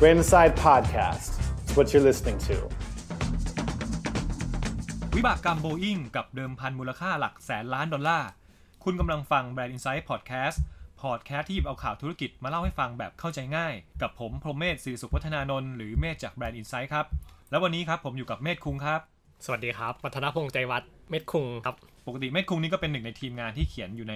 Brainside Podcast it's what you're listening to วิบากกรรมโบอิงกับเดิมพันมูลค่าหลักแสนล้านดอลลาร์ คุณกำลังฟัง Brand i n s i d e Podcast พอดแคสต์ที่หยิบเอาข่าวธุรกิจมาเล่าให้ฟังแบบเข้าใจง่าย กับผมพรมเมธสื่อสุขัฒนานนท์หรือเมธจากแบรนด์อินไซด์ครับ แล้ววันนี้ครับผมอยู่กับเมธคุงครับ สวัสดีครับวัฒนพงษ์ใจวัดเมธคุงครับ ปกติเมธคุงนี่ก็เป็นหนึ่งในทีมงานที่เขียนอยู่ใน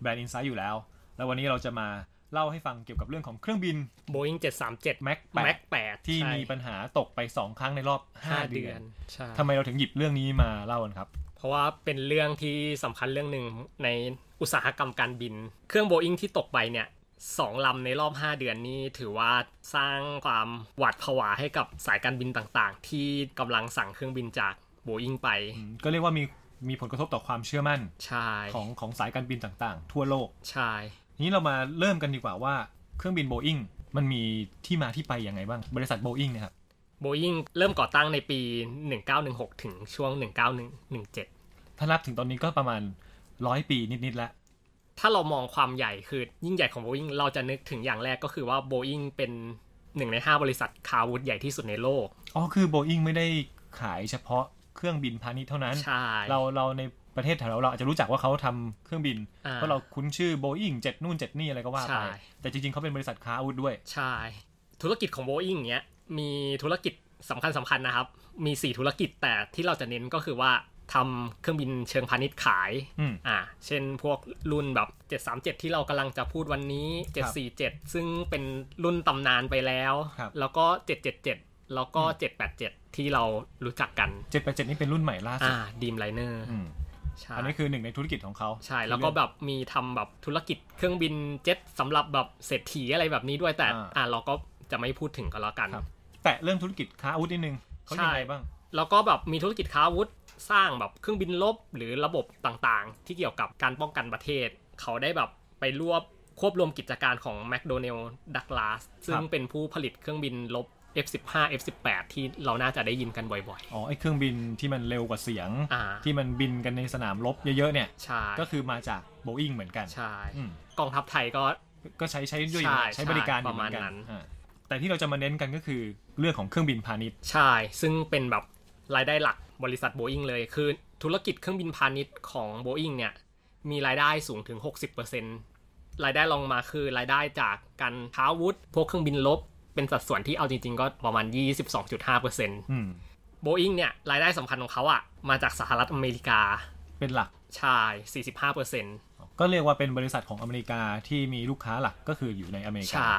แบรนด์อินไซด์อยู่แล้ว แล้ววันนี้เราจะมาเล่าให้ฟังเกี่ยวกับเรื่องของเครื่องบิน Boeing 737 Max 8 Max 8ที่มีปัญหาตกไป 2 ครั้งในรอบ 5 เดือนทำไมเราถึงหยิบเรื่องนี้มาเล่ากันครับ เพราะว่าเป็นเรื่องที่สำคัญเรื่องหนึ่งในอุตสาหกรรมการบิน เครื่อง Boeing ที่ตกไปเนี่ยสองลำในรอบ 5 เดือนนี้ ถือว่าสร้างความหวาดผวาให้กับสายการบินต่างๆ ที่กำลังสั่งเครื่องบินจากโบอิงไป ก็เรียกว่ามีมีผลกระทบต่อความเชื่อมั่นของของสายการบินต่างๆ ทั่วโลกใช่นี้เรามาเริ่มกันดีกว่าว่าเครื่องบินโบอิงมันมีที่มาที่ไปยังไงบ้างบริษัทโบอิงนะครับโบอิงเริ่มก่อตั้งในปี 1916 ถึงช่วง 1917ถ้านับถึงตอนนี้ก็ประมาณร้อยปีนิดๆแล้ว ถ้าเรามองความใหญ่คือยิ่งใหญ่ของโบอิงเราจะนึกถึงอย่างแรกก็คือว่าโบอิงเป็นหนึ่งใน 5 บริษัทคาวุธใหญ่ที่สุดในโลก อ๋อคือโบอิงไม่ได้ขายเฉพาะเครื่องบินพาณิชย์เท่านั้นเราเราในประเทศแถวเราอาจจะรู้จักว่าเขาทำเครื่องบิน เพราะเราคุ้นชื่อโบอิงเจ็ดนู่นเจ็ดนี่อะไรก็ว่าไป แต่จริงๆเขาเป็นบริษัทค้าอาวุธด้วย ใช่ ธุรกิจของโบอิงเนี้ยมีธุรกิจสำคัญสาคัญนะครับ มี 4 ธุรกิจแต่ที่เราจะเน้นก็คือว่าทำเครื่องบินเชิงพาณิชย์ขายอ่าเช่นพวกรุ่นแบบ 737 ที่เรากำลังจะพูดวันนี้ 747 ซึ่งเป็นรุ่นตำนานไปแล้ว แล้วก็ 777 แล้วก็ 787 ที่เรารู้จักกัน787นี่เป็นรุ่นใหม่ล่าสุดอ่าดีมไลเนอร์อันนี้คือหนึ่งในธุรกิจของเขา ใช่ แล้วก็แบบมีทำแบบธุรกิจเครื่องบินเจ็ตสำหรับแบบเศรษฐีอะไรแบบนี้ด้วยแต่อ่าเราก็จะไม่พูดถึงก็แล้วกัน แต่เรื่องธุรกิจค้าอาวุธนิดนึงเขาใช่บ้างแล้วก็แบบมีธุรกิจค้าอาวุธสร้างแบบเครื่องบินลบ หรือระบบต่างๆ ที่เกี่ยวกับการป้องกันประเทศเขาได้แบบไปรวบควบรวมกิจการของแมคโดนัลด์ดักลาสซึ่งเป็นผู้ผลิตเครื่องบินลบ F15 F18 ที่เราน่าจะได้ยินกันบ่อยๆ อ๋อไอเครื่องบินที่มันเร็วกว่าเสียงที่มันบินกันในสนามรบเยอะๆเนี่ยชก็คือมาจากโบอิงเหมือนกันใช่กองทัพไทยก็ก็ใช้ใช้ด้วยใช้บริการประมาณนั้นแต่ที่เราจะมาเน้นกันก็คือเรื่องของเครื่องบินพาณิชย์ใช่ ซึ่งเป็นแบบ รายได้หลักบริษัทโบอิงเลยคือธุรกิจเครื่องบินพาณิชย์ของโบอิงเนี่ยมีรายได้สูงถึง 60%รายได้ลงมาคือรายได้จากการค้าวุธพวกเครื่องบินลบเป็นสัดส่วนที่เอาจริงๆ ก็ประมาณ 22.5%อร์เซ็นต์โบอิงเนี่ย รายได้สำคัญของเขาอะมาจากสหรัฐอเมริกาเป็นหลักใช่45%เปอร์เซ็นต์ก็เรียกว่าเป็นบริษัทของอเมริกาที่มีลูกค้าหลักก็คืออยู่ในอเมริกาใช่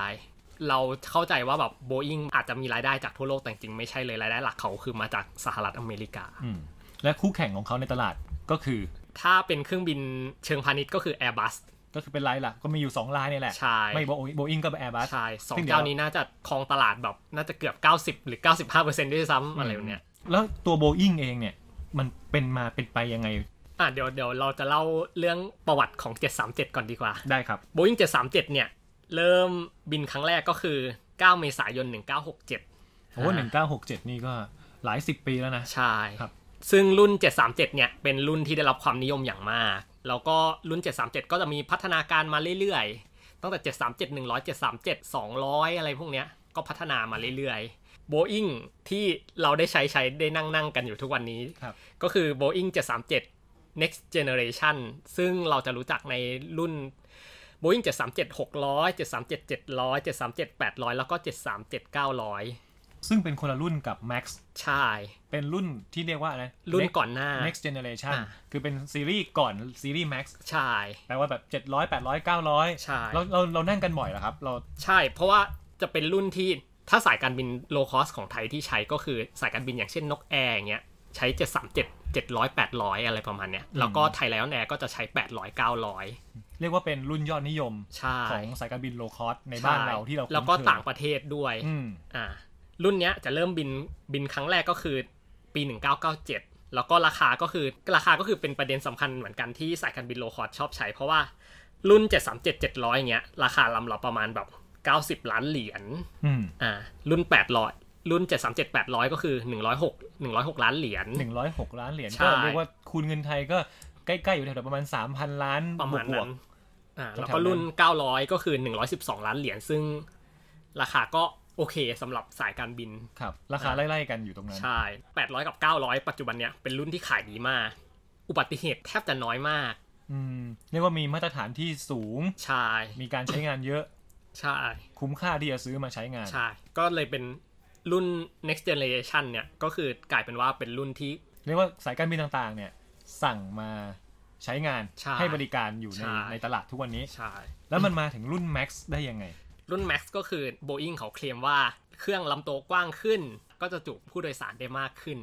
เราเข้าใจว่าแบบโบอิงอาจจะมีรายได้จากทั่วโลกแต่จริงไม่ใช่เลย รายได้หลักเขาคือมาจากสหรัฐอเมริกาและคู่แข่งของเขาในตลาดก็คือ ถ้าเป็นเครื่องบินเชิงพาณิชย์ก็คือ Airbus ก็คือเป็นไลน์หลักก็มีอยู่2ไลน์นี่แหละ ใช่ ไม่โบอิงก็แอร์บัสใช่สองเจ้านี้น่าจะครองตลาดแบบน่าจะเกือบ 90 หรือ 95%ด้วยซ้ำอะไรเนี้ย แล้วตัวโบอิงเองเนี่ย มันเป็นมาเป็นไปยังไง อ่ะเดี๋ยวเดี๋ยวเราจะเล่าเรื่องประวัติของ 737 ก่อนดีกว่า ได้ครับ โบอิง737 เนี่ย เริ่มบินครั้งแรกก็คือ9เมษายน1967โอ้1967 นี่ก็หลาย 10 ปีแล้วนะ ใช่ ครับ ซึ่งรุ่น737เนี่ยเป็นรุ่นที่ได้รับความนิยมอย่างมากแล้วก็รุ่น 737 ก็จะมีพัฒนาการมาเรื่อยๆ ตั้งแต่ 737 100 737 200 อะไรพวกเนี้ย ก็พัฒนามาเรื่อยๆ Boeing ที่เราได้ใช้ใช้ได้นั่งนั่งกันอยู่ทุกวันนี้ ก็คือ Boeing 737 next generation ซึ่งเราจะรู้จักในรุ่น Boeing 737 600 737 700 737 800 แล้วก็ 737 900ซึ่งเป็นคนละรุ่นกับ Max ใช่เป็นรุ่นที่เรียกว่าอะไร รุ่นก่อนหน้า Next Generation คือเป็นซีรีส์ก่อนซีรีส์ Max ใช่แปลว่าแบบ 700 800 900ใช่เราเราเรานั่งกันบ่อยเหรอครับ เรา ใช่ เพราะว่าจะเป็นรุ่นที่ถ้าสายการบินโลคอสของไทยที่ใช้ก็คือสายการบินอย่างเช่นนกแอร์อย่างเงี้ย ใช้737 700 800 อะไรประมาณเนี้ยแล้วก็ไทยไล้วนแอร์ก็จะใช้ 800 900เรียกว่าเป็นรุ่นยอดนิยมของสายการบินโลคอสในบ้านเราที่เราแล้วก็ต่างประเทศด้วยอ่ารุ่นเนี้ยจะเริ่มบินบินครั้งแรกก็คือปี 1997 แล้วก็ราคาก็คือราคาก็คือเป็นประเด็นสำคัญเหมือนกันที่สายการบินโลคอร์ชอบใช้ เพราะว่า รุ่น 737 700อย่างเงี้ย ราคาลำละประมาณแบบ 90 ล้านเหรียญอ่า รุ่น800รุ่น 737 800 ก็คือ 106 106 ล้านเหรียญ106ล้านเหรียญก็เรียกว่าคูณเงินไทยก็ใกล้ๆอยู่แถวๆประมาณ 3,000 ล้านประมาณนั้นอ่า แล้วก็รุ่น900ก็คือ 112 ล้านเหรียญซึ่ง ราคาก็โอเคสำหรับสายการบิน ครับ ราคาไล่ๆกันอยู่ตรงนั้น ใช่แปดร้อยกับเก้าร้อยปัจจุบันเนี้ยเป็นรุ่นที่ขายดีมาก อุบัติเหตุแทบจะน้อยมากอืมเรียกว่ามีมาตรฐานที่สูง ใช่ มีการใช้งานเยอะ ใช่ คุ้มค่าที่จะซื้อมาใช้งาน ใช่ ก็เลยเป็นรุ่น next generation เนี่ยก็คือกลายเป็นว่าเป็นรุ่นที่ เรียกว่าสายการบินต่างๆเนี่ยสั่งมาใช้งานใให้บริการอยู่ในในตลาดทุกวันนี้ใช่แล้วมันมาถึงรุ่น Max ได้ยังไงรุ่น Max ก็คือ Boeing เขาเคลมว่าเครื่องลำตัวกว้างขึ้น ก็จะจุผู้โดยสารได้มากขึ้น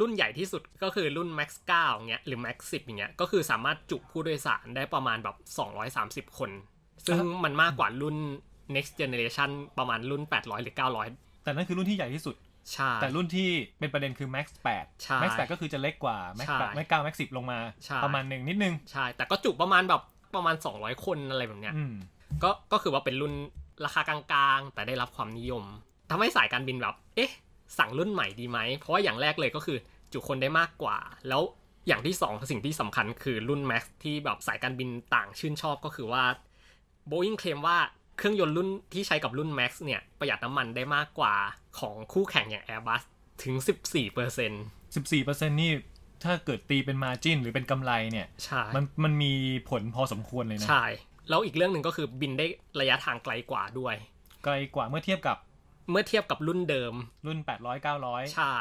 รุ่นใหญ่ที่สุดก็คือรุ่น Max 9เงี้ยหรือ Max 10อย่างเงี้ยก็คือสามารถจุผู้โดยสารได้ประมาณแบบ 230 คน ซึ่งมันมากกว่ารุ่น next generation ประมาณรุ่น 800 หรือ 900 แต่นั่นคือรุ่นที่ใหญ่ที่สุดใช่แต่รุ่นที่เป็นประเด็นคือ Max 8 Max 8 ก็คือจะเล็กกว่า Max 8 Max 9 Max 10ลงมาประมาณหนึ่งนิดนึงใช่แต่ก็จุประมาณแบบประมาณ 200 คนอะไรแบบเนี้ยก็ก็คือว่าเป็นรุ่นราคากลางๆ แต่ได้รับความนิยม ทำให้สายการบินแบบเอ๊ะ สั่งรุ่นใหม่ดีไหม เพราะว่าอย่างแรกเลยก็คือ จุคนได้มากกว่า แล้วอย่างที่2สิ่งที่สำคัญคือรุ่น Max ที่แบบสายการบินต่างชื่นชอบก็คือว่า Boeing เคลมว่าเครื่องยนต์รุ่นที่ใช้กับรุ่น Max เนี่ย ประหยัดน้ำมันได้มากกว่าของคู่แข่งอย่าง Airbus ถึง 14% 14%นี่ถ้าเกิดตีเป็นมาจินหรือเป็นกำไรเนี่ยมันมันมีผลพอสมควรเลยนะใช่แล้วอีกเรื่องหนึ่งก็คือบินได้ระยะทางไกลกว่าด้วย ไกลกว่าเมื่อเทียบกับเมื่อเทียบกับรุ่นเดิมรุ่น 800 900 ใช่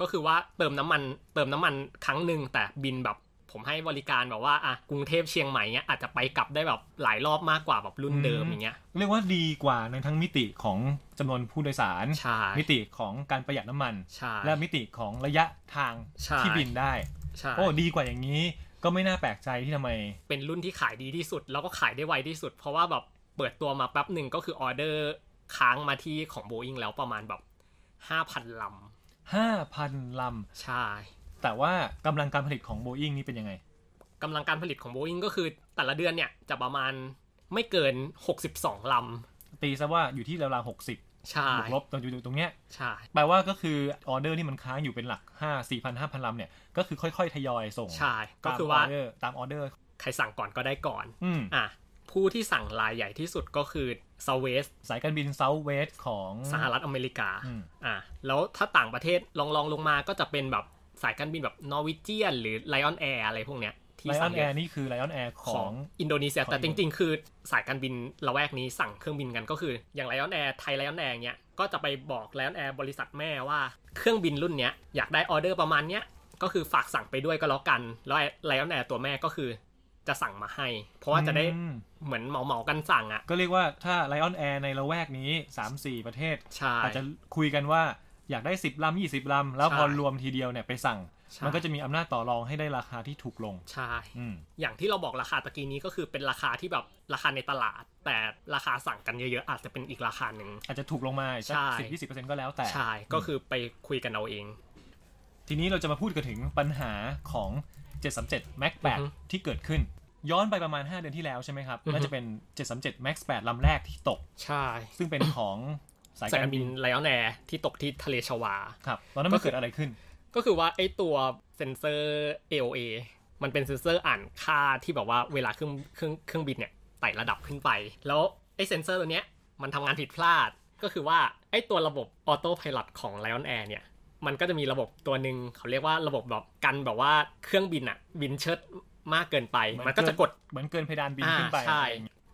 ก็คือว่าเติมน้ำมันเติมน้ำมันครั้งหนึ่งแต่บินแบบผมให้บริการแบบว่าอ่ะกรุงเทพเชียงใหม่เนี้ยอาจจะไปกลับได้แบบหลายรอบมากกว่าแบบรุ่นเดิมอย่างเงี้ยเรียกว่าดีกว่าในทั้งมิติของจำนวนผู้โดยสารมิติของการประหยัดน้ำมันและมิติของระยะทางที่บินได้โอ้ดีกว่าอย่างนี้ก็ไม่น่าแปลกใจที่ทำไม เป็นรุ่นที่ขายดีที่สุดแล้วก็ขายได้ไวที่สุด เพราะว่าแบบ เปิดตัวมาแป๊บหนึ่งก็คือออเดอร์ ค้างมาที่ของโบอิงแล้วประมาณแบบห้าพันลำห้าพันลำใช่แต่ว่ากำลังการผลิตของโบอิงนี่เป็นยังไง กำลังการผลิตของโบอิงก็คือแต่ละเดือนเนี่ย จะประมาณไม่เกินหกสสิบองลำตีซะว่าอยู่ที่ราวๆหกสิบใช่บวกลบตรงอยู่ตรงเนี้ย ใช่ แปลว่าก็คือออเดอร์ที่มันค้างอยู่เป็นหลัก 5 4 0 0 0 5,000ลำเนี่ย ก็คือค่อยๆทยอยส่งใช่ก็คือว่าตามออเดอร์ ใครสั่งก่อนก็ได้ก่อน อ่ะ ผู้ที่สั่งรายใหญ่ที่สุดก็คือเซาเวสสายการบินเซาเวสของสหรัฐอเมริกา อ่ะ แล้วถ้าต่างประเทศลองลองลงมาก็จะเป็นแบบสายการบินแบบนอร์วิเจียนหรือไลออนแอร์อะไรพวกเนี้ยที่ไลอสั่องนแอร์นี่คือไลออนแอร์ของอินโดนีเซีย แต่จริง ๆ คือสายการบินละแวกนี้สั่งเครื่องบินกันก็คือ อย่างไลออนแอร์ไทยไลออนแอร์เนี้ยก็จะไปบอกไลออนแอร์บริษัทแม่ว่า เครื่องบินรุ่นเนี้ยอยากได้ออเดอร์ประมาณเนี้ยก็คือฝากสั่งไปด้วยก็แล้วกัน แล้วไลออนแอร์ตัวแม่ก็คือจะสั่งมาให้ เพราะว่าจะได้เหมือนเหมาเหมาๆกันสั่งอ่ะก็เรียกว่าถ้าไลออนแอร์ในละแวกนี้ 3-4 ประเทศอาจจะคุยกันว่าอยากได้ 10ลำ20ลำแล้วพอรวมทีเดียวเนี่ยไปสั่งมันก็จะมีอำนาจต่อรองให้ได้ราคาที่ถูกลง ใช่ อย่างที่เราบอกราคาตะกี้นี้ก็คือเป็นราคาที่แบบราคาในตลาด แต่ราคาสั่งกันเยอะ ๆ อาจจะเป็นอีกราคาหนึ่ง อาจจะถูกลงมาสสิบยี่สิบเปอร์เซ็นต์ก็แล้วแต่ ใช่ ก็คือไปคุยกันเอาเอง ทีนี้เราจะมาพูดกันถึงปัญหาของ 737 MAX 8 ที่เกิดขึ้น ย้อนไปประมาณ 5 เดือนที่แล้วใช่ไหมครับน่าจะเป็น737 MAX 8ลำแรกที่ตก ใช่ ซึ่งเป็นของสายการบินไลออนแอร์ที่ตกที่ทะเลชวาครับตอนนั้นมันเกิดอะไรขึ้นก็คือว่าไอตัวเซนเซอร์ AOA มันเป็นเซนเซอร์อ่านค่าที่แบบว่าเวลาเครื่องเครื่องเครื่องบินเนี่ยไต่ระดับขึ้นไป แล้วไอเซนเซอร์ตัวเนี้ยมันทำงานผิดพลาด ก็คือว่าไอตัวระบบออโต้พายロของไลออนแอร์เนี่ยมันก็จะมีระบบตัวหนึ่งเขาเรียกว่าระบบแบบกันแบบว่าเครื่องบินอะบินเชิดมากเกินไป มันก็จะกดเหมือนเกินเพดานบินขึ้นไปใช่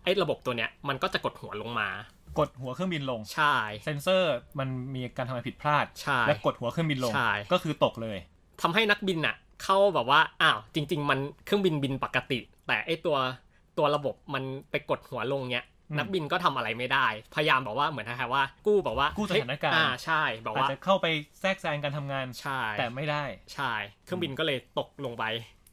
ไอ้ระบบตัวเนี้ยมันก็จะกดหัวลงมากดหัวเครื่องบินลง ใช่ เซนเซอร์มันมีการทำงานผิดพลาดใช่และกดหัวเครื่องบินลง ก็คือตกเลย ทำให้นักบินอะเข้าแบบว่า อ้าว จริง ๆ มันเครื่องบินบินปกติ แต่ไอตัวตัวระบบมันไปกดหัวลงเนี้ยนักบินก็ทำอะไรไม่ได้ พยายามบอกว่าเหมือนนะครว่ากู้บอกว่ากู้สถานการณ์ อ่าใช่ บอกว่าจะเข้าไปแทรกแซงการทำงาน ใช่ แต่ไม่ได้ ใช่ เครื่องบินก็เลยตกลงไป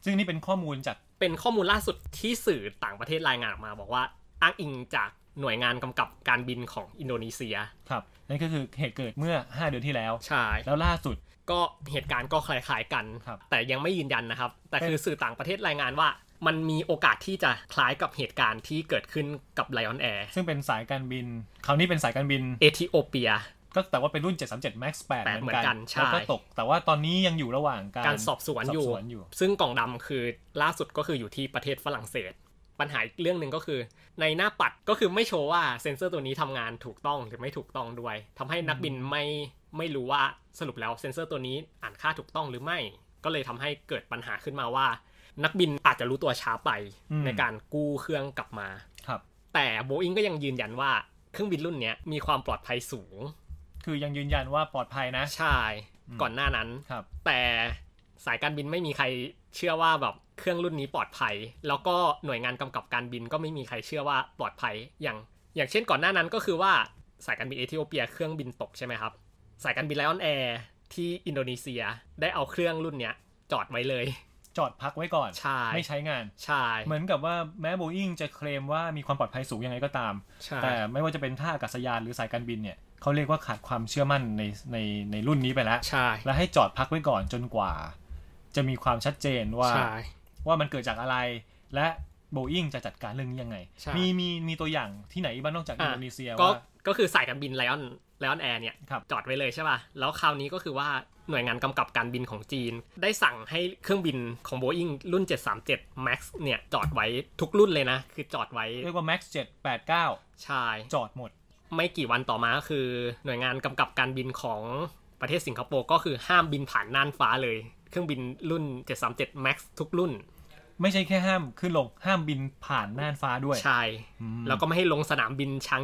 ซึ่งนี่เป็นข้อมูลจาก เป็นข้อมูลล่าสุดที่สื่อต่างประเทศรายงานออกมา บอกว่าอ้างอิงจากหน่วยงานกำกับการบินของอินโดนีเซีย ครับ นั่นก็คือเหตุเกิดเมื่อ 5 เดือนที่แล้ว ใช่ แล้วล่าสุด ก็เหตุการณ์ก็คล้าย ๆ กันครับ แต่ยังไม่ยืนยันนะครับ แต่คือสื่อต่างประเทศรายงานว่า มันมีโอกาสที่จะคล้ายกับเหตุการณ์ที่เกิดขึ้นกับไลออนแอร์ซึ่งเป็นสายการบิน คราวนี้เป็นสายการบินเอธิโอเปีย ก็แต่ว่าเป็นรุ่น737 MAX 8เหมือนกันแล้วก็ตก แต่ว่าตอนนี้ยังอยู่ระหว่างการการสอบสวนอยู่ ซึ่งกล่องดำคือล่าสุดก็คืออยู่ที่ประเทศฝรั่งเศสปัญหาอีกเรื่องหนึ่งก็คือ ในหน้าปัดก็คือไม่โชว์ว่าเซ็นเซอร์ตัวนี้ทำงานถูกต้องหรือไม่ถูกต้องด้วย ทำให้นักบินไม่ไม่รู้ว่าสรุปแล้วเซ็นเซอร์ตัวนี้อ่านค่าถูกต้องหรือไม่ ก็เลยทำให้เกิดปัญหาขึ้นมาว่า นักบินอาจจะรู้ตัวช้าไปในการกู้เครื่องกลับมา ครับ แต่โบอิงก็ยังยืนยันว่าเครื่องบินรุ่นนี้มีความปลอดภัยสูง คือยังยืนยันว่าปลอดภัยนะใช่ก่อนหน้านั้นครับ แต่สายการบินไม่มีใครเชื่อว่าแบบเครื่องรุ่นนี้ปลอดภัย แล้วก็หน่วยงานกำกับการบินก็ไม่มีใครเชื่อว่าปลอดภัยอย่าง อย่างเช่นก่อนหน้านั้นก็คือว่าสายการบินเอธิโอเปียเครื่องบินตกใช่ไหมครับ สายการบินไลออนแอร์ที่อินโดนีเซียได้เอาเครื่องรุ่นเนี้ยจอดไว้เลย จอดพักไว้ก่อนใช่ไม่ใช้งานใช่เหมือนกับว่าแม้โบอิงจะเคลมว่ามีความปลอดภัยสูงยังไงก็ตามแต่ไม่ว่าจะเป็นท่าอากาศยานหรือสายการบินเนี่ยเขาเรียกว่าขาดความเชื่อมั่นในในในรุ่นนี้ไปแล้วใช่และให้จอดพักไว้ก่อนจนกว่าจะมีความชัดเจนว่า ว่ามันเกิดจากอะไร และโบอิงจะจัดการเรื่องนี้ยังไง มีมีมีตัวอย่างที่ไหนบ้างนอกจากอินโดนีเซียว่าก็คือสายการบินไลออนไลออนแอร์เนี่ยจอดไว้เลยใช่ป่ะแล้วคราวนี้ก็คือว่าหน่วยงานกำกับการบินของจีน ได้สั่งให้เครื่องบินของโบอิงรุ่น 737 MAX เนี่ยจอดไว้ทุกรุ่นเลยนะ คือจอดไว้เรียกว่า MAX 789ใช่จอดหมด ไม่กี่วันต่อมาคือ หน่วยงานกำกับการบินของประเทศสิงคโปร์ก็คือห้ามบินผ่านน่านฟ้าเลยเครื่องบินรุ่น 737 MAX ทุกรุ่น ไม่ใช่แค่ห้ามขึ้นลงห้ามบินผ่านน่านฟ้าด้วยใช่แล้วก็ไม่ให้ลงสนามบินชัง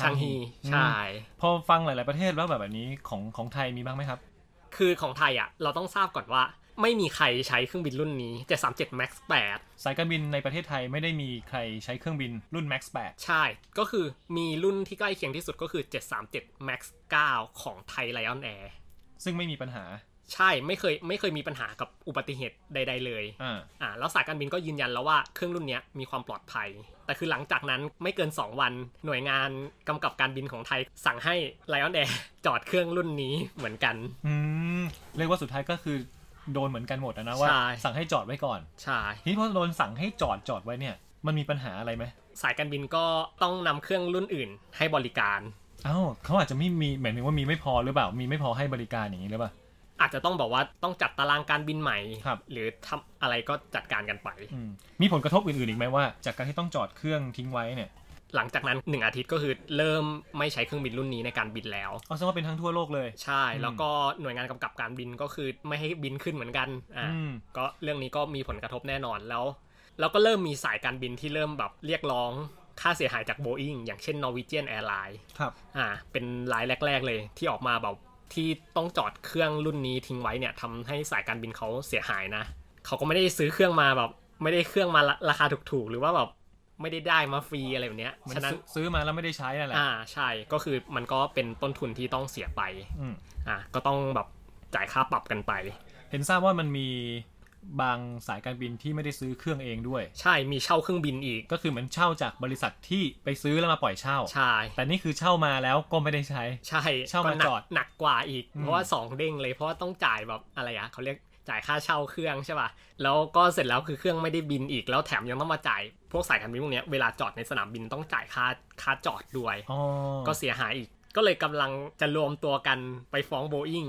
ชังฮีใช่พอฟังหลายๆประเทศแล้วแบบแบบนี้ของของไทยมีบ้างไหมครับ คือของไทยอ่ะเราต้องทราบก่อนว่าไม่มีใครใช้เครื่องบินรุ่นนี้จะ37 max 8 สายการบินในประเทศไทยไม่ได้มีใครใช้เครื่องบินรุ่น max 8 ใช่ ก็คือมีรุ่นที่ใกล้เคียงที่สุดก็คือ 737 max 9ของไทยไลออนแอร์ซึ่งไม่มีปัญหาใช่ไม่เคยไม่เคยมีปัญหากับอุบัติเหตุใดๆเลย อ่าแล้วสายการบินก็ยืนยันแล้วว่าเครื่องรุ่นนี้มีความปลอดภัย แต่คือหลังจากนั้นไม่เกิน 2 วันหน่วยงานกำกับการบินของไทย สั่งให้ไลออนแอร์จอดเครื่องรุ่นนี้เหมือนกัน อืม เรียกว่าสุดท้ายก็คือ โดนเหมือนกันหมดนะว่า สั่งให้จอดไว้ก่อน ใช่ทีนี้พอโดนสั่งให้จอดจอดไว้เนี่ยมันมีปัญหาอะไรไหมสายการบินก็ต้องนำเครื่องรุ่นอื่นให้บริการอ้าวเขาอาจจะไม่มีหมายถึงว่ามีไม่พอหรือเปล่ามีไม่พอให้บริการอย่างนี้หรือเปล่าอาจจะต้องบอกว่าต้องจัดตารางการบินใหม่ครับ หรือทำอะไรก็จัดการกันไป มีผลกระทบอื่นๆอีกไหมว่า จากการที่ต้องจอดเครื่องทิ้งไว้เนี่ย หลังจากนั้น1อาทิตย์ก็คือ เริ่มไม่ใช้เครื่องบินรุ่นนี้ในการบินแล้วเอาซะว่าเป็นทั้งทั่วโลกเลยใช่แล้วก็หน่วยงานกำกับการบินก็คือไม่ให้บินขึ้นเหมือนกันอ่าก็เรื่องนี้ก็มีผลกระทบแน่นอนแล้วแล้วก็เริ่มมีสายการบินที่เริ่มแบบเรียกร้อง ค่าเสียหายจากโบอิงอย่างเช่น Norwegian Airlines ครับอ่าเป็นรายแรกๆเลยที่ออกมาแบบที่ต้องจอดเครื่องรุ่นนี้ทิ้งไว้เนี่ยทำให้สายการบินเขาเสียหายนะเขาก็ไม่ได้ซื้อเครื่องมา แบบ ไม่ได้เครื่องมาราคาถูกๆหรือว่าแบบไม่ได้ได้มาฟรีอะไรแบบเนี้ยฉะนั้นซื้อมาแล้วไม่ได้ใช้อะไรอ่า ใช่ก็คือมันก็เป็นต้นทุนที่ต้องเสียไปอ่าก็ต้องแบบจ่ายค่าปรับกันไปเห็นทราบว่ามันมีบางสายการบินที่ไม่ได้ซื้อเครื่องเองด้วย ใช่มีเช่าเครื่องบินอีก ก็คือเหมือนเช่าจากบริษัทที่ไปซื้อแล้วมาปล่อยเช่า ใช่ แต่นี่คือเช่ามาแล้วก็ไม่ได้ใช้ ใช่ เช่ามาจอดหนักกว่าอีก เพราะว่าสองเด้งเลยเพราะว่าต้องจ่ายแบบอะไรอะเขาเรียกจ่ายค่าเช่าเครื่องใช่ป่ะ แล้วก็เสร็จแล้วคือเครื่องไม่ได้บินอีกแล้วแถมยังต้องมาจ่าย พวกสายการบินพวกนี้เวลาจอดในสนามบินต้องจ่ายค่าค่าจอดด้วยก็เสียหายอีกก็เลยกำลังจะรวมตัวกันไปฟ้องโบอิง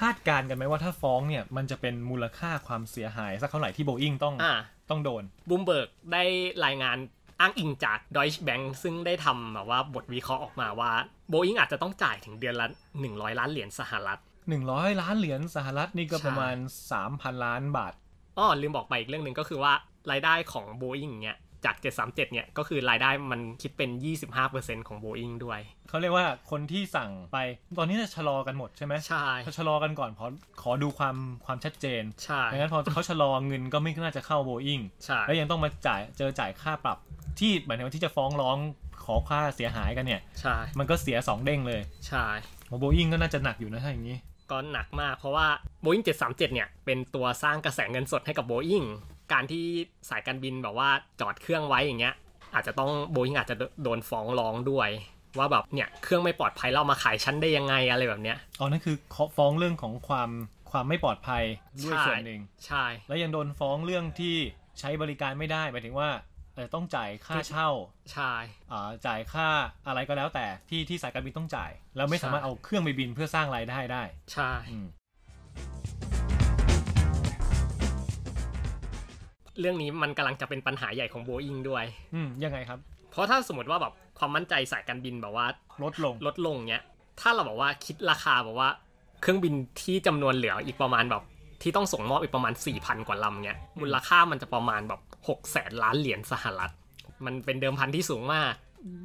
คาดการ์กันไหมว่าถ้าฟ้องเนี่ย มันจะเป็นมูลค่าความเสียหายสักเท่าไหร่ที่โบอิงต้องอต้องโดนบูมเบิร์กได้รายงานอ้างอิงจากดอยช์แบงค์ซึ่งได้ทำแบบว่าบทวิเคราะห์ออกมาว่าโบอิงอาจจะต้องจ่ายถึงเดือนละ 100 ล้านเหรียญสหรัฐ 100 ล้านเหรียญสหรัฐนี่ก็ประมาณ 3,000 ล้านบาทอ้อลืมบอกไปอีกเรื่องหนึ่งก็คือว่า รายได้ของโบอิงเนี่ยจาก737 เนี่ย ก็คือรายได้มันคิดเป็น 25%ของ Boeing ด้วย เขาเรียกว่าคนที่สั่งไปตอนนี้จะชะลอกันหมดใช่ไหมใช่เขาชะลอกันก่อนขอขอดูความ ความชัดเจน ใช่ดังนั้นพอเขาชะลอเงินก็ไม่น่าจะเข้า Boeing ใช่แล้วยังต้องมาจ่าย เจอจ่ายค่าปรับ ที่หมายถึงว่าที่จะฟ้องร้องขอค่าเสียหายกันเนี่ย ใช่ มันก็เสีย2เด้งเลย ใช่โบอิงก็น่าจะหนักอยู่นะ ถ้าอย่างนี้ก็หนักมากเพราะว่า Boeing 737 เนี่ย เป็นตัวสร้างกระแสเงินสดให้กับ Boeing การที่สายการบินแบบว่าจอดเครื่องไว้อย่างเงี้ย อาจจะต้องโบยิงอาจจะโดนฟ้องร้องด้วยว่าแบบเนี่ยเครื่องไม่ปลอดภัยเรามาขายชั้นได้ยังไงอะไรแบบเนี้ยอ๋อนั่นคือฟ้องเรื่องของความความไม่ปลอดภัยด้วยส่วนหนึ่งใช่แล้วยังโดนฟ้องเรื่องที่ใช้บริการไม่ได้หมายถึงว่าต้องจ่ายค่าเช่าใช่จ่ายค่าอะไรก็แล้วแต่ที่ที่สายการบินต้องจ่าย แล้วไม่สามารถเอาเครื่องไปบินเพื่อสร้างรายได้ได้ใช่เรื่องนี้มันกำลังจะเป็นปัญหาใหญ่ของโบอิงด้วย อืมยังไงครับ เพราะถ้าสมมติว่าแบบความมั่นใจสายการบินแบบว่าลดลง ลดลงเนี้ยถ้าเราบอกว่าคิดราคาแบบว่าเครื่องบินที่จำนวนเหลืออีกประมาณแบบที่ต้องส่งมอบอีกประมาณ4พันกว่าลำเนี้ยมูลค่ามันจะประมาณแบบหกแสนล้านเหรียญสหรัฐ มันเป็นเดิมพันที่สูงมาก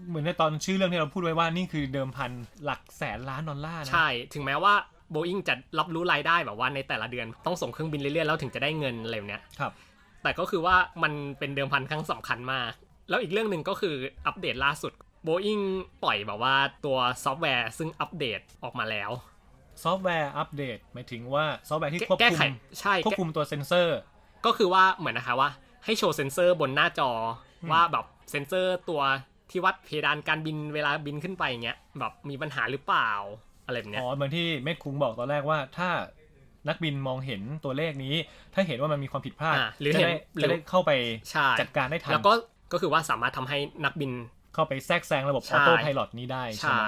เหมือนในตอนชื่อเรื่องที่เราพูดไว้ว่านี่คือเดิมพันหลักแสนล้านดอลลาร์นะ ใช่ ถึงแม้ว่าโบอิงจะรับรู้รายได้แบบว่าในแต่ละเดือนต้องส่งเครื่องบินเรื่อยๆแล้วถึงจะได้เงินอะไรเนี้ยครับแต่ก็คือว่ามันเป็นเดิมพันครั้งสำคัญมาก แล้วอีกเรื่องหนึ่งก็คืออัปเดตล่าสุด Boeing ปล่อยแบบว่าตัวซอฟต์แวร์ซึ่งอัปเดตออกมาแล้ว ซอฟต์แวร์อัปเดตหมายถึงว่าซอฟต์แวร์ที่ควบคุมใช่ควบคุมตัวเซนเซอร์ ก็คือว่าเหมือนนะคะว่าให้โชว์เซนเซอร์บนหน้าจอว่าแบบเซนเซอร์ตัวที่วัดเพดานการบินเวลาบินขึ้นไปอย่างเงี้ยแบบมีปัญหาหรือเปล่าอะไรแบบเนี้ยอ๋อเหมือนที่เมฆคุงบอกตอนแรกว่าถ้านักบินมองเห็นตัวเลขนี้ ถ้าเห็นว่ามันมีความผิดพลาดหรือจะได้จะได้เข้าไปจัดการได้ทันแล้วก็ก็คือว่าสามารถทำให้นักบินเข้าไปแทรกแซงระบบออโต้พายโนี้ได้ใช่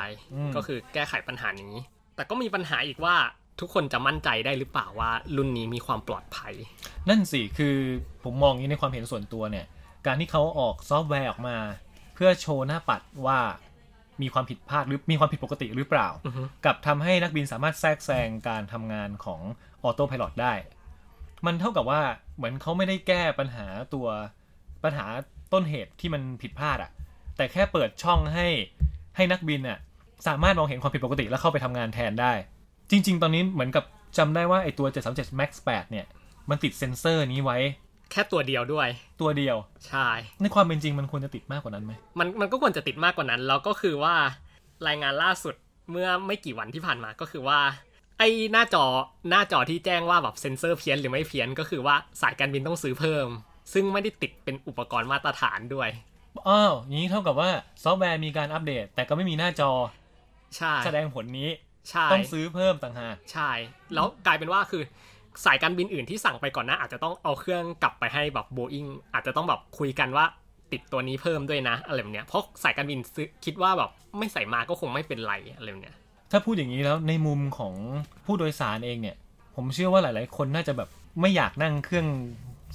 ก็คือแก้ไขปัญหานี้ แต่ก็มีปัญหาอีกว่าทุกคนจะมั่นใจได้หรือเปล่าว่ารุ่นนี้มีความปลอดภัย นั่นสิคือผมมองนี้ในความเห็นส่วนตัวเนี่ย การที่เขาออกซอฟต์แวร์ออกมา เพื่อโชว์หน้าปัดว่ามีความผิดพลาดหรือมีความผิดปกติหรือเปล่า กับทำให้นักบินสามารถแทรกแซงการทำงานของออโต้พายโได้ มันเท่ากับว่าเหมือนเขาไม่ได้แก้ปัญหาตัวปัญหาต้นเหตุที่มันผิดพลาดอะแต่แค่เปิดช่องให้ให้นักบินอะสามารถมองเห็นความผิดปกติแล้วเข้าไปทำงานแทนได้ จริงๆ ตอนนี้เหมือนกับจำได้ว่าไอตัว 737 MAX 8เนี่ย มันติดเซ็นเซอร์นี้ไว้แค่ตัวเดียวด้วย ตัวเดียว ใช่ ในความเป็นจริง มันควรจะติดมากกว่านั้นไหมมันมันก็ควรจะติดมากกว่านั้นแล้วก็คือว่ารายงานล่าสุดเมื่อไม่กี่วันที่ผ่านมาก็คือว่า ไอ้หน้าจอหน้าจอที่แจ้งว่าแบบเซ็นเซอร์เพี้ยนหรือไม่เพี้ยนก็คือว่าสายการบินต้องซื้อเพิ่ม ซึ่งไม่ได้ติดเป็นอุปกรณ์มาตรฐานด้วย อ้าวอาวนี้เท่ากับว่าซอฟต์แวร์มีการอัปเดต แต่ก็ไม่มีหน้าจอ ใช่ แสดงผลนี้ใช่ต้องซื้อเพิ่มต่างหาก ใช่ แล้วกลายเป็นว่าคือสายการบินอื่นที่สั่งไปก่อนนะอาจจะต้องเอาเครื่องกลับไปให้แบบโบอิงอาจจะต้องแบบคุยกันว่าติดตัวนี้เพิ่มด้วยนะอะไรแบบเนี้ยเพราะสายการบินคิดว่าแบบไม่ใส่มาก็คงไม่เป็นไรอะไรแบบเนี้ยถ้าพูดอย่างนี้แล้วในมุมของผู้โดยสารเองเนี่ยผมเชื่อว่าหลาย ๆ คนน่าจะแบบไม่อยากนั่งเครื่อง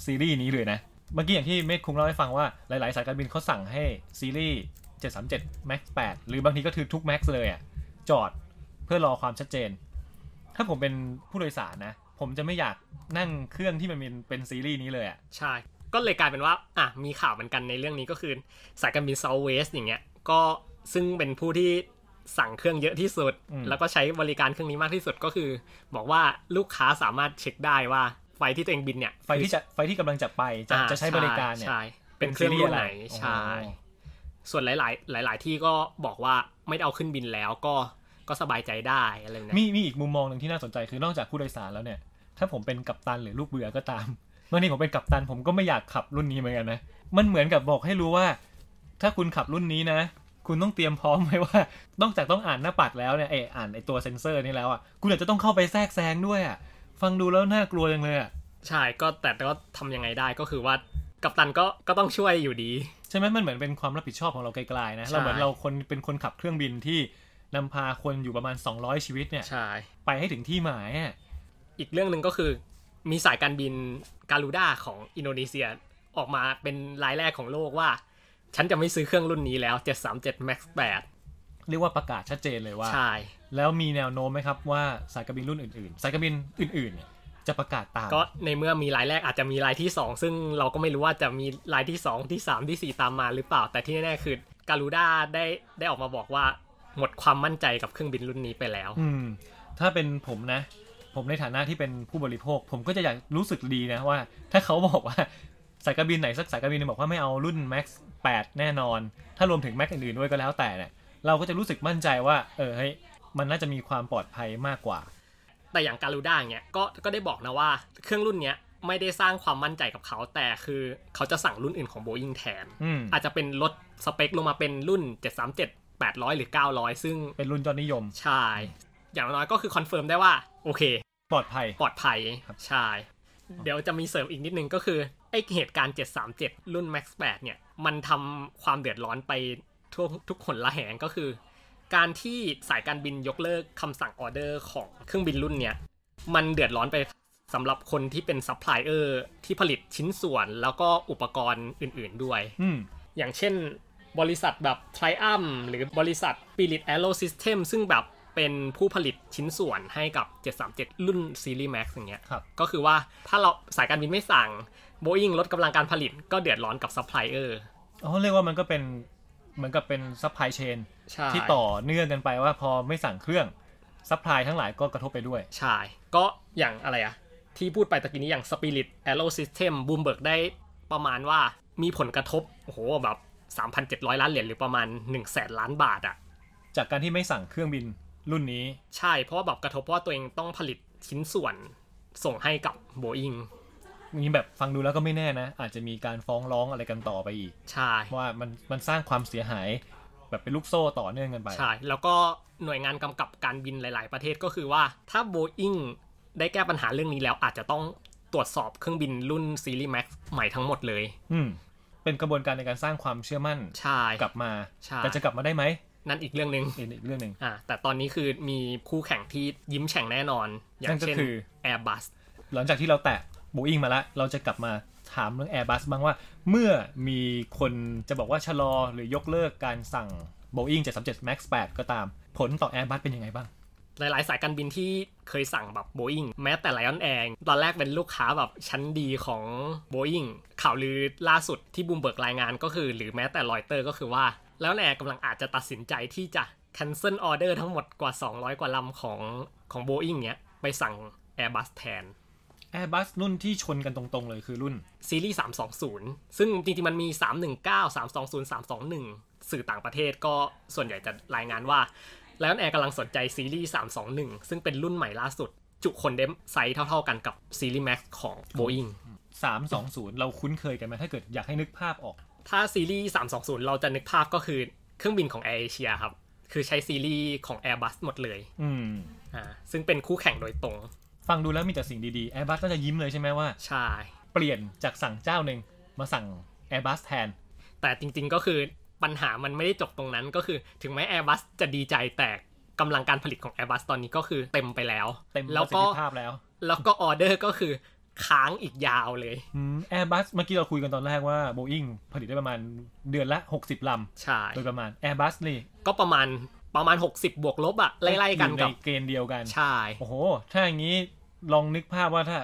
ซีรีส์นี้เลยนะเมื่อกี้อย่างที่เมธคุงเล่าให้ฟังว่าหลาย ๆ สายการบินเขาสั่งให้ซีรีส์737 MAX 8 หรือบางทีก็ถือทุก MAX เลยอะ่ะจอดเพื่อรอความชัดเจน ถ้าผมเป็นผู้โดยสารนะผมจะไม่อยากนั่งเครื่องที่มันเป็นเป็นซีรีส์นี้เลยอ่ะ ใช่ ก็เลยกลายเป็นว่าอ่ะมีข่าวเหมือนกันในเรื่องนี้ก็คือสายการบินเซาเวสอย่างเงี้ย ก็ซึ่งเป็นผู้ที่สั่งเครื่องเยอะที่สุด แล้วก็ใช้บริการเครื่องนี้มากที่สุดก็คือ บอกว่าลูกค้าสามารถเช็คได้ว่าไฟที่ตัวเองบินเนี่ยไฟที่จะไฟที่กำลังจะไปจะจะใช้บริการเนี่ยเป็นเครื่องรุ่นไหนใช่ส่วนหลายๆ หลายๆ ที่ก็บอกว่าไม่เอาขึ้นบินแล้วก็ก็สบายใจได้อะไรเนยมีมีอีกมุมมองหนึ่งที่น่าสนใจคือนอกจากผู้โดยสารแล้วเนี่ยถ้าผมเป็นกัปตันหรือลูกเรือก็ตาม เมื่อนี้ผมเป็นกัปตัน ผมก็ไม่อยากขับรุ่นนี้เหมือนกันนะ มันเหมือนกับบอกให้รู้ว่า ถ้าคุณขับรุ่นนี้นะ คุณต้องเตรียมพร้อมไว้ว่านอกจากต้องอ่านหน้าปัดแล้วเนี่ยเอออ่านไอตัวเซ็นเซอร์นี่แล้วอ่ะคุณอาจจะต้องเข้าไปแทรกแซงด้วยอ่ะฟังดูแล้วน่ากลัวจังเลยอ่ะใช่ก็แต่ก็ทำยังไงได้ก็คือว่ากัปตันก็ก็ต้องช่วยอยู่ดี ใช่ไหมมันเหมือนเป็นความรับผิดชอบของเราไกลๆนะเราเหมือนเราคนเป็นคนขับเครื่องบินที่นำพาคนอยู่ประมาณ 200 ชีวิตเนี่ยไปให้ถึงที่หมายอ่ะอีกเรื่องหนึ่งก็คือ มีสายการบินกาลูด้าของอินโดนีเซียออกมาเป็นรายแรกของโลกว่า ฉันจะไม่ซื้อเครื่องรุ่นนี้แล้ว737 MAX 8 เรียกว่าประกาศชัดเจนเลยว่าใช่แล้วมีแนวโน้มไหมครับว่า สายการบินรุ่นอื่นๆ สายการบินอื่นๆ จะประกาศตาม ก็ในเมื่อมีรายแรกอาจจะมีรายที่ 2 ซึ่งเราก็ไม่รู้ว่าจะมีรายที่2ที่3ที่4 ตามมา หรือเปล่าแต่ที่แน่ๆคือการูด้าได้ได้ออกมาบอกว่าหมดความมั่นใจกับเครื่องบินรุ่นนี้ไปแล้วอืมถ้าเป็นผมนะผมในฐานะที่เป็นผู้บริโภค ผมก็จะอยากรู้สึกดีนะว่า ถ้าเขาบอกว่าสายการบินไหนสักสายการบินนึงบอกว่าไม่เอารุ่น Max 8 แน่นอน ถ้ารวมถึง Max อื่นๆด้วยก็แล้วแต่เนี่ยเราก็จะรู้สึกมั่นใจว่า เออเฮ้ยมันน่าจะมีความปลอดภัยมากกว่า แต่อย่างการูด้าเนี้ยก็ก็ได้บอกนะว่า เครื่องรุ่นเนี้ยไม่ได้สร้างความมั่นใจกับเขา แต่คือเขาจะสั่งรุ่นอื่นของโบอิงแทนออาจจะเป็นลดสเปคลงมาเป็นรุ่น737 800หรือ900ซึ่งเป็นรุ่นยอดนิยมใช่อย่างน้อยก็คือคอนเฟิร์มได้ว่า โอเค ปลอดภัยปลอดภัยใช่ เดี๋ยวจะมีเสริมอีกนิดนึงก็คือไอเหตุการณ์737 รุ่น Max 8เนี่ยมันทำความเดือดร้อนไปทั่วทุกคนละแหงก็คือ การที่สายการบินยกเลิกคำสั่งออเดอร์ของเครื่องบินรุ่นเนี่ยมันเดือดร้อนไปสำหรับคนที่เป็นซัพพลายเออร์ที่ผลิตชิ้นส่วนแล้วก็อุปกรณ์อื่นๆด้วยอย่างเช่น บริษัทแบบ t r i u m มหรือบริษัท Spirit Aero System ซึ่งแบบเป็นผู้ผลิตชิ้นส่วนให้กับ 737 รุ่นซีรีส์ Max อย่างเงี้ยก็คือว่าถ้าเราสายการบินไม่สั่งโบอิงลดกำลังการผลิตก็เดือดร้อนกับซัพพลายเออร์อ๋อเรียกว่ามันก็เป็นเหมือนกับเป็นซัพพลายเชนที่ต่อเนื่องกันไปว่าพอไม่สั่งเครื่องซัพพลายทั้งหลายก็กระทบไปด้วย ใช่ก็อย่างอะไรอะที่พูดไปตะกี้นี้อย่าง Spirit Aero System Bloomberg ได้ประมาณว่ามีผลกระทบโอ้โหแบบ 3,700 ล้านเหรียญหรือประมาณ1 0 0 0 0 0ล้านบาทอะจากการที่ไม่สั่งเครื่องบินรุ่นนี้ ใช่เพราะแบบกระทบเพราะตัวเองต้องผลิตชิ้นส่วนส่งให้กับโบอิงนี้แบบฟังดูแล้วก็ไม่แน่นะ อาจจะมีการฟ้องร้องอะไรกันต่อไปอีก ใช่ว่ามันมันสร้างความเสียหายแบบเป็นลูกโซ่ต่อเนื่องกันไปใช่แล้วก็หน่วยงานกำกับการบินหลาย ๆ ประเทศก็คือว่าถ้าโบอิงได้แก้ปัญหาเรื่องนี้แล้วอาจจะต้องตรวจสอบเครื่องบินรุ่นซีรีส์แม็กซ์ใหม่ทั้งหมดเลย อืมเป็นกระบวนการในการสร้างความเชื่อมั่นใช่กลับมาใช่แต่จะกลับมาได้ไหมนั่นอีกเรื่องหนึ่งอีกเรื่องหนึ่งอ่าแต่ตอนนี้คือมีคู่แข่งที่ยิ้มแฉ่งแน่นอน อย่างเช่น Airbus หลังจากที่เราแตะโบอิงมาแล้ว เราจะกลับมาถามเรื่อง Airbus บ้างว่า เมื่อมีคนจะบอกว่าชะลอหรือยกเลิกการสั่ง Boeing 737 MAX 8 ก็ตามผลต่อ Airbus เป็นยังไงบ้าง หลายๆ สายการบินที่เคยสั่งแบบ Boeing แม้แต่ลออนแอง ตอนแรกเป็นลูกค้าแบบชั้นดีของ Boeing ข่าวลือล่าสุดที่บูมเบิร์กรายงานก็คือหรือแม้แต่รอยเตอร์ ก็คือว่าแล้วแร์กำลังอาจจะตัดสินใจที่จะ cancel order ทั้งหมดกว่า 200 กว่าลำของของ Boeing เนี้ย ไปสั่ง Airbus แทน Airbus รุ่นที่ชนกันตรงๆเลยคือรุ่นซีรีส์320 ซึ่งจริงๆมันมี319 320 321 สื่อต่างประเทศก็ส่วนใหญ่จะรายงานว่า แล้วแอร์กำลังสนใจซีรีส์321 ซึ่งเป็นรุ่นใหม่ล่าสุด จุคนเดมไซส์เท่าๆกันกับซีรีส์แกซ์ของ Boeing 320 เราคุ้นเคยกันไหมถ้าเกิดอยากให้นึกภาพออกถ้าซีรีส์320 เราจะนึกภาพก็คือเครื่องบินของแอร์เอเชียครับ คือใช้ซีรีส์ของ Airbus หมดเลย อืมอ่าซึ่งเป็นคู่แข่งโดยตรง ฟังดูแล้วมีแต่สิ่งดีๆ Airbus ก็จะยิ้มเลยใช่ไหมว่าใช่เปลี่ยนจากสั่งเจ้าหนึ่งมาสั่ง Airbus แทน แต่จริงๆก็คือปัญหามันไม่ได้จบตรงนั้นก็คือถึงแม้ Airbus จะดีใจแต่กำลังการผลิตของ Airbus ตอนนี้ก็คือเต็มไปแล้ว เต็มแล้วก็แล้วก็ออเดอร์ก็คือค้างอีกยาวเลยแอร์บัสเมื่อกี้เราคุยกันตอนแรกว่าโบอิงผลิตได้ประมาณเดือนละ 60 ลำ ใช่ โดยประมาณแอร์บัสนี่ ก็ประมาณประมาณ 60 บวกลบอะไล่ๆกันกับเกณฑ์เดียวกัน ใช่ โอ้โห ถ้าอย่างนี้ลองนึกภาพว่าถ้า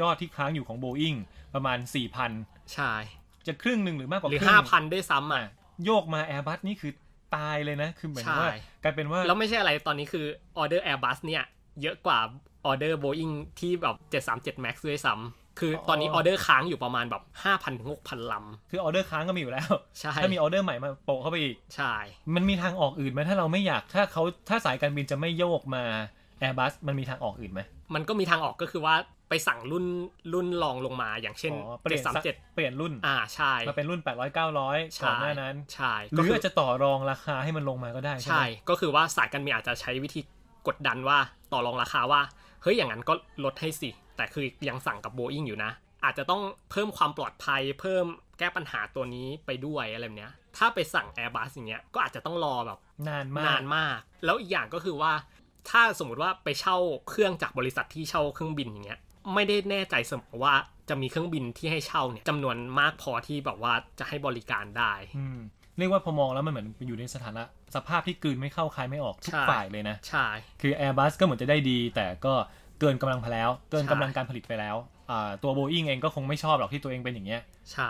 ยอดที่ค้างอยู่ของโบอิงประมาณ 4 0 0นใช่ จะครึ่งหนึ่งหรือมากกว่าหรือห้าพันได้ซ้ำอ่ะโยกมาแอร์บัสนี่คือตายเลยนะคือเหมือนว่ากลายเป็นว่าแล้วไม่ใช่อะไรตอนนี้คือออเดอร์แอร์บัสเนี่ย เยอะกว่าออเดอร์โบอิงที่แบบ737 Max ด้วยซ้ำ คือตอนนี้ออเดอร์ค้างอยู่ประมาณแบบ5,000ถึง6,000 ลำ คือออเดอร์ค้างก็มีอยู่แล้วใช่ถ้ามีออเดอร์ใหม่มาโปะเข้าไปอีก ใช่ มันมีทางออกอื่นไหมถ้าเราไม่อยากถ้าเขาถ้าสายการบินจะไม่โยกมา Airbus มันมีทางออกอื่นไหม มันก็มีทางออกก็คือว่าไปสั่งรุ่นรุ่นรองลงมา อย่างเช่นเปลี่ยนสามเจ็ดเปลี่ยนรุ่น อ่าใช่มาเป็นรุ่น8 0 0อยเก้าร่อนหน้านั้น ใช่หรืออจจะต่อรองราคาให้มันลงมาก็ได้ ใช่ ก็คือว่าสายการบินอาจจะใช้วิธีกดดันว่าต่อรองราคาว่าเฮ้ย อย่างนั้นก็ลดให้สิ แต่คือยังสั่งกับ Boeing อยู่นะ อาจจะต้องเพิ่มความปลอดภัย เพิ่มแก้ปัญหาตัวนี้ไปด้วยอะไรเนี้ย ถ้าไปสั่ง Airbus อย่างเงี้ยก็อาจจะต้องรอแบบนานมาก นานมาก แล้วอีกอย่างก็คือว่า ถ้าสมมติว่าไปเช่าเครื่องจากบริษัทที่เช่าเครื่องบินอย่างเงี้ยไม่ได้แน่ใจเสมอว่าจะมีเครื่องบินที่ให้เช่าเนี่ยจำนวนมากพอที่แบบว่าจะให้บริการได้เรียกว่าพอมองแล้วมันเหมือนอยู่ในสถานะสภาพที่กืนไม่เข้าคายไม่ออกทุกฝ่ายเลยนะใช่คือ Airbus ก็เหมือนจะได้ดี แต่ก็เกินกำลังไปแล้ว เกินกำลังการผลิตไปแล้ว ตัวโบอิงเองก็คงไม่ชอบหรอกที่ตัวเองเป็นอย่างเงี้ย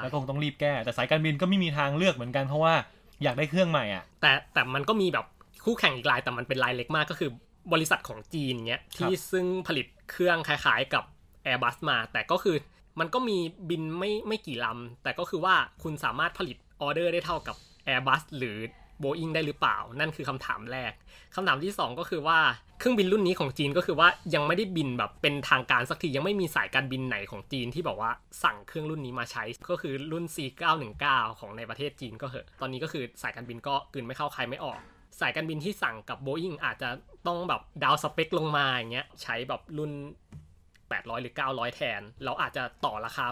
แล้วคงต้องรีบแก้ แต่สายการบินก็ไม่มีทางเลือกเหมือนกันเพราะว่าอยากได้เครื่องใหม่อ่ะแต่แต่มันก็มีแบบคู่แข่งอีกราย แต่มันเป็นรายเล็กมากก็คือ บริษัทของจีนเงี้ยที่ซึ่งผลิตเครื่องคล้ายๆกับ Airbus มา แต่ก็คือมันก็มีบินไม่ไม่กี่ลำแต่ก็คือว่าคุณสามารถผลิตออเดอร์ได้เท่ากับ Airbus หรือโบอิงได้หรือเปล่า นั่นคือคำถามแรก คำถามที่ 2 ก็คือว่า เครื่องบินรุ่นนี้ของจีนก็คือว่ายังไม่ได้บินแบบเป็นทางการสักทียังไม่มีสายการบินไหนของจีนที่บอกว่า สั่งเครื่องรุ่นนี้มาใช้ ก็คือรุ่น C919 ของในประเทศจีนก็เหอะ ตอนนี้ก็คือสายการบินก็กลืนไม่เข้าใครไม่ออก สายการบินที่สั่งกับโบอิงอาจจะต้องแบบดาวสเปคลงมาอย่างเงี้ยใช้แบบรุ่น800หรือ900แทนเราอาจจะต่อราคา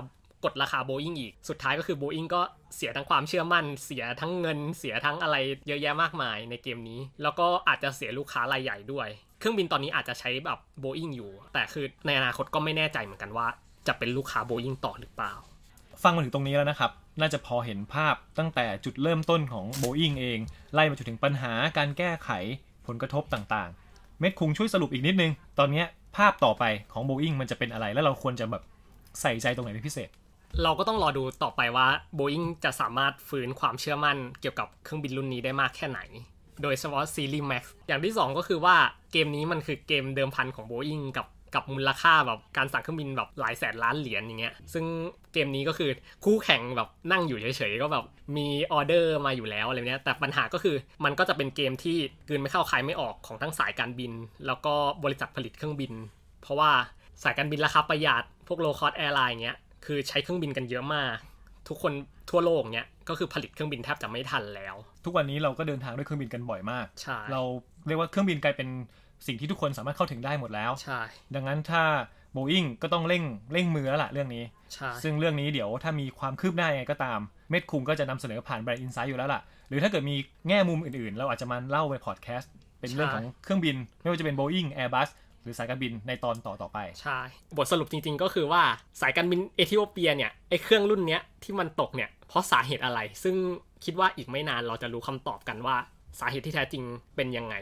กดราคาโบอิงอีก สุดท้ายก็คือโบอิงก็เสียทั้งความเชื่อมั่น เสียทั้งเงิน เสียทั้งอะไรเยอะแยะมากมายในเกมนี้ แล้วก็อาจจะเสียลูกค้ารายใหญ่ด้วย เครื่องบินตอนนี้อาจจะใช้แบบโบอิงอยู่ แต่คือในอนาคตก็ไม่แน่ใจเหมือนกันว่า จะเป็นลูกค้าโบอิงต่อหรือเปล่า ฟังมาถึงตรงนี้แล้วนะครับ น่าจะพอเห็นภาพตั้งแต่จุดเริ่มต้นของโบอิงเอง ไล่มาจนถึงปัญหาการแก้ไขผลกระทบต่าง ๆ เม็ดคุงช่วยสรุปอีกนิดนึง ตอนนี้ภาพต่อไปของโบอิงมันจะเป็นอะไร แล้วเราควรจะแบบใส่ใจตรงไหนเป็นพิเศษเราก็ต้องรอดูต่อไปว่า Boeing จะสามารถฟื้นความเชื่อมั่นเกี่ยวกับเครื่องบินรุ่นนี้ได้มากแค่ไหน โดยเฉพาะซีรีส์ Max อย่างที่ 2 ก็คือว่าเกมนี้มันคือเกมเดิมพันของ Boeing กับกับมูลค่าแบบการสั่งเครื่องบินแบบหลายแสนล้านเหรียญอย่างเงี้ย ซึ่งเกมนี้ก็คือคู่แข่งแบบนั่งอยู่เฉยๆ ก็แบบมีออเดอร์มาอยู่แล้วอะไรเนี้ย แต่ปัญหาก็คือมันก็จะเป็นเกมที่กืนไม่เข้าขายไม่ออกของทั้งสายการบิน แล้วก็บริษัทผลิตเครื่องบิน เพราะว่าสายการบินราคาประหยัดพวกโลคอสแอร์ไลน์เงี้ยคือใช้เครื่องบินกันเยอะมาก ทุกคนทั่วโลกเนี้ยก็คือผลิตเครื่องบินแทบจะไม่ทันแล้ว ทุกวันนี้เราก็เดินทางด้วยเครื่องบินกันบ่อยมากเราเรียกว่าเครื่องบินกลายเป็นสิ่งที่ทุกคนสามารถเข้าถึงได้หมดแล้วดังนั้นถ้าโบอิงก็ต้องเร่งเร่งมือแล้วล่ะเรื่องนี้ ซึ่งเรื่องนี้เดี๋ยวถ้ามีความคืบหน้ายังไงก็ตามเม็ดคุมก็จะนำเสนอผ่านแบรนด์อินไซด์อยู่แล้วล่ะหรือถ้าเกิดมีแง่มุมอื่นๆเราอาจจะมาเล่าในพอดแคสต์เป็นเรื่องของเครื่องบิน ไม่ว่าจะเป็นโบอิงแอร์บัสหรือสายการบินในตอนต่อต่อไป ใช่ บทสรุปจริงๆก็คือว่าสายการบินเอธิโอเปียเนี่ยไอเครื่องรุ่นเนี้ยที่มันตกเนี่ยเพราะสาเหตุอะไร ซึ่งคิดว่าอีกไม่นานเราจะรู้คำตอบกันว่า สาเหตุที่แท้จริงเป็นยังไง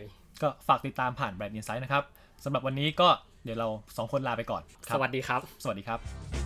ก็ฝากติดตามผ่านแบรนด์อินไซด์นะครับสำหรับวันนี้ก็เดี๋ยวเราสองคนลาไปก่อน สวัสดีครับ สวัสดีครับ